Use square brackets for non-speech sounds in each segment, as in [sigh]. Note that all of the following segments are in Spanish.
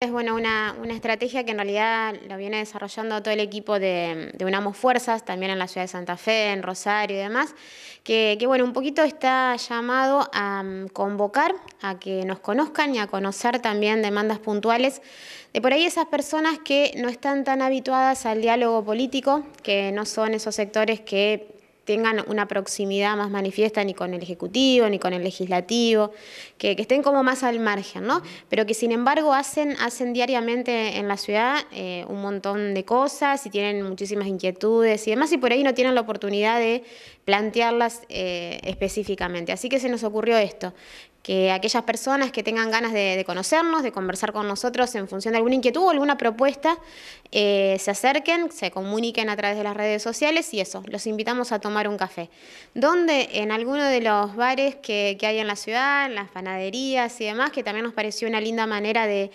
Es bueno, una, estrategia que en realidad lo viene desarrollando todo el equipo de, Unamos Fuerzas, también en la ciudad de Santa Fe, en Rosario y demás, que, bueno, un poquito está llamado a mm, convocar, a que nos conozcan y a conocer también demandas puntuales de por ahí esas personas que no están tan habituadas al diálogo político, que no son esos sectores que tengan una proximidad más manifiesta ni con el Ejecutivo, ni con el Legislativo, que, estén como más al margen, ¿no? Pero que sin embargo hacen, hacen diariamente en la ciudad eh, un montón de cosas y tienen muchísimas inquietudes y demás, y por ahí no tienen la oportunidad de plantearlas eh, específicamente. Así que se nos ocurrió esto, que aquellas personas que tengan ganas de, conocernos, de conversar con nosotros en función de alguna inquietud o alguna propuesta, eh, se acerquen, se comuniquen a través de las redes sociales y eso, los invitamos a tomar un café. Donde en alguno de los bares que, hay en la ciudad, las panaderías y demás, que también nos pareció una linda manera de,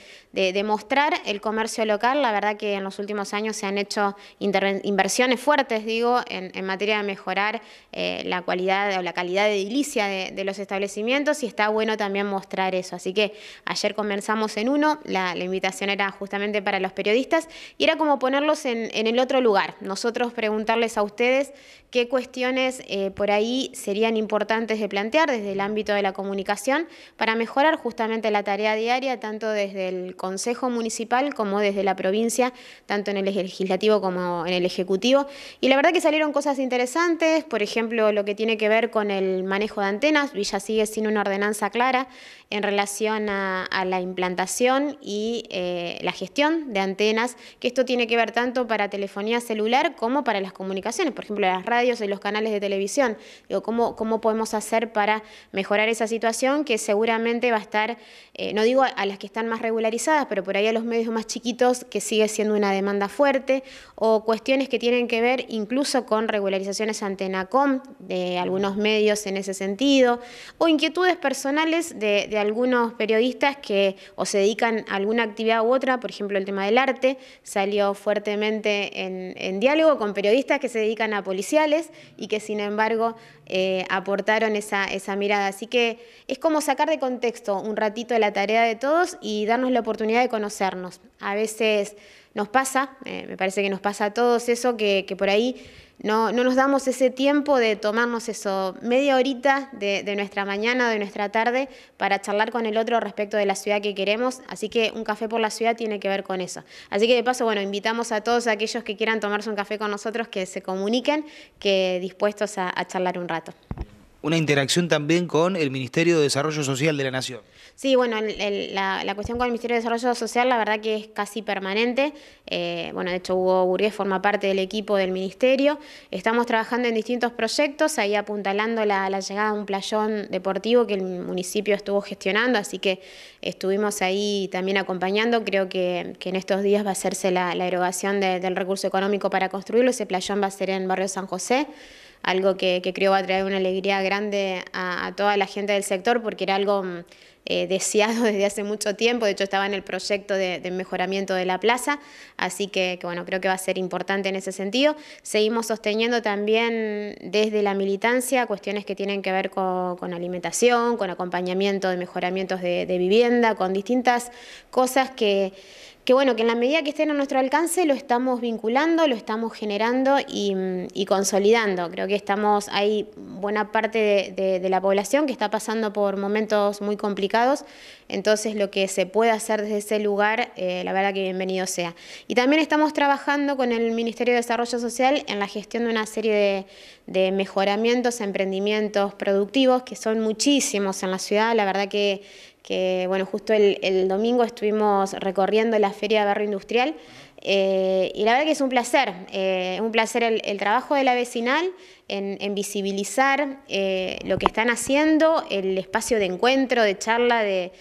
mostrar el comercio local, la verdad que en los últimos años se han hecho inversiones fuertes, digo, en, materia de mejorar eh, la cualidad o la calidad de edilicia de, los establecimientos y está bueno bueno también mostrar eso. Así que ayer comenzamos en uno, la, invitación era justamente para los periodistas y era como ponerlos en, el otro lugar. Nosotros preguntarles a ustedes qué cuestiones eh, por ahí serían importantes de plantear desde el ámbito de la comunicación para mejorar justamente la tarea diaria, tanto desde el Consejo Municipal como desde la provincia, tanto en el legislativo como en el ejecutivo. Y la verdad que salieron cosas interesantes, por ejemplo, lo que tiene que ver con el manejo de antenas. Villa sigue sin una ordenanza Clara en relación a, la implantación y eh, la gestión de antenas, que esto tiene que ver tanto para telefonía celular como para las comunicaciones, por ejemplo, las radios y los canales de televisión. ¿cómo, podemos hacer para mejorar esa situación que seguramente va a estar, eh, no digo a, las que están más regularizadas, pero por ahí a los medios más chiquitos, que sigue siendo una demanda fuerte, o cuestiones que tienen que ver incluso con regularizaciones antenacom de algunos medios en ese sentido, o inquietudes personales de, algunos periodistas que o se dedican a alguna actividad u otra, por ejemplo el tema del arte, salió fuertemente en, diálogo con periodistas que se dedican a policiales y que sin embargo eh, aportaron esa, mirada. Así que es como sacar de contexto un ratito la tarea de todos y darnos la oportunidad de conocernos. A veces nos pasa, eh, me parece que nos pasa a todos eso, que, por ahí no, nos damos ese tiempo de tomarnos eso, media horita de, de, nuestra mañana, de nuestra tarde, para charlar con el otro respecto de la ciudad que queremos. Así que un café por la ciudad tiene que ver con eso. Así que de paso, bueno, invitamos a todos aquellos que quieran tomarse un café con nosotros, que se comuniquen, que dispuestos a charlar un rato una interacción también con el Ministerio de Desarrollo Social de la Nación. Sí, bueno, la, cuestión con el Ministerio de Desarrollo Social la verdad que es casi permanente. Eh, bueno, de hecho Hugo Burgués forma parte del equipo del Ministerio. Estamos trabajando en distintos proyectos, ahí apuntalando la, llegada de un playón deportivo que el municipio estuvo gestionando, así que estuvimos ahí también acompañando. Creo que, en estos días va a hacerse la, erogación del recurso económico para construirlo. Ese playón va a ser en Barrio San José algo que, que, creo va a traer una alegría grande a, toda la gente del sector porque era algo mm, eh, deseado [laughs] desde hace mucho tiempo, de hecho estaba en el proyecto de, mejoramiento de la plaza, así que, bueno, creo que va a ser importante en ese sentido. Seguimos sosteniendo también desde la militancia cuestiones que tienen que ver con, alimentación, con acompañamiento de mejoramientos de vivienda, con distintas cosas que que bueno, que en la medida que estén a nuestro alcance lo estamos vinculando, lo estamos generando y, consolidando. Creo que estamos, hay buena parte de, la población que está pasando por momentos muy complicados, entonces lo que se puede hacer desde ese lugar, eh, la verdad que bienvenido sea. Y también estamos trabajando con el Ministerio de Desarrollo Social en la gestión de una serie de mejoramientos, emprendimientos productivos, que son muchísimos en la ciudad, la verdad que que bueno, justo el, domingo estuvimos recorriendo la Feria de Barrio Industrial eh, y la verdad que es un placer, es eh, un placer el, el trabajo de la vecinal en, visibilizar eh, lo que están haciendo, el espacio de encuentro, de charla, de,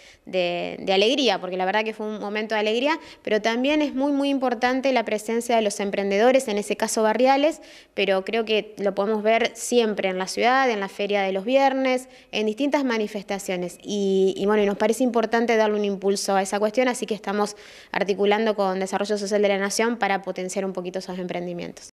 alegría, porque la verdad que fue un momento de alegría, pero también es muy, muy importante la presencia de los emprendedores, en ese caso barriales, pero creo que lo podemos ver siempre en la ciudad, en la feria de los viernes, en distintas manifestaciones. Y, bueno, nos parece importante darle un impulso a esa cuestión, así que estamos articulando con Desarrollo Social de la Nación para potenciar un poquito esos emprendimientos.